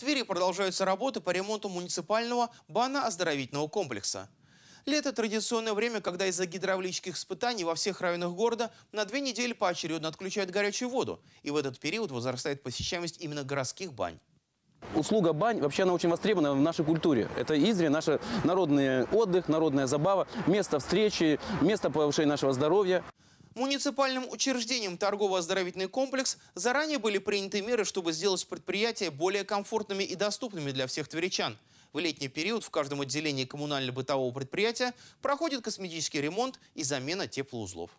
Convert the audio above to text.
В Твери продолжаются работы по ремонту муниципального банно-оздоровительного комплекса. Лето – традиционное время, когда из-за гидравлических испытаний во всех районах города на две недели поочередно отключают горячую воду. И в этот период возрастает посещаемость именно городских бань. Услуга бань, вообще она очень востребована в нашей культуре. Это Изри, наш народный отдых, народная забава, место встречи, место повышения нашего здоровья. Муниципальным учреждением торгово-оздоровительный комплекс заранее были приняты меры, чтобы сделать предприятия более комфортными и доступными для всех тверичан. В летний период в каждом отделении коммунально-бытового предприятия проходит косметический ремонт и замена теплоузлов.